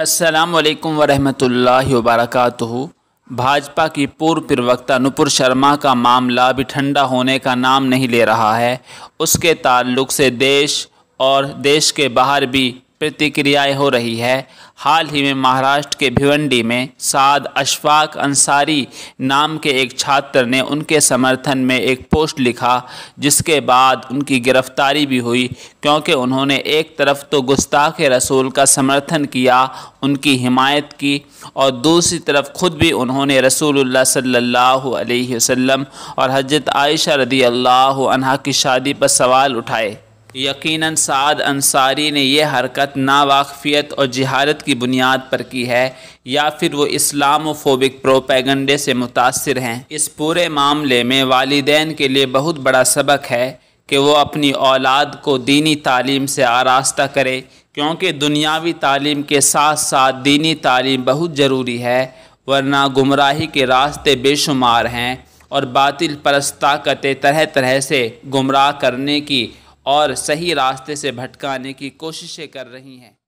असलकम वरहमल वबरक भाजपा की पूर्व प्रवक्ता नुपुर शर्मा का मामला भी ठंडा होने का नाम नहीं ले रहा है उसके ताल्लुक से देश और देश के बाहर भी प्रतिक्रियाएं हो रही है हाल ही में महाराष्ट्र के भिवंडी में साद अशफाक अंसारी नाम के एक छात्र ने उनके समर्थन में एक पोस्ट लिखा जिसके बाद उनकी गिरफ्तारी भी हुई क्योंकि उन्होंने एक तरफ तो गुस्ताख रसूल का समर्थन किया उनकी हिमायत की और दूसरी तरफ ख़ुद भी उन्होंने रसूलुल्लाह सल्लल्लाहु अलैहि वसल्लम और हजरत आयशा रदी अल्लाह की शादी पर सवाल उठाए यकीन साद अंसारी ने यह हरकत नावाकफियत और जहालत की बुनियाद पर की है या फिर वो इस्लाम फोबिक प्रोपैगंडे से मुतासर हैं इस पूरे मामले में वालदे के लिए बहुत बड़ा सबक है कि वो अपनी औलाद को दीनी तालीम से आरास्ता करे क्योंकि दुनियावी तालीम के साथ साथ दीनी तालीम बहुत ज़रूरी है वरना गुमराही के रास्ते बेशुमार हैं और बातिल परस्ता तरह तरह से गुमराह करने की और सही रास्ते से भटकाने की कोशिशें कर रही हैं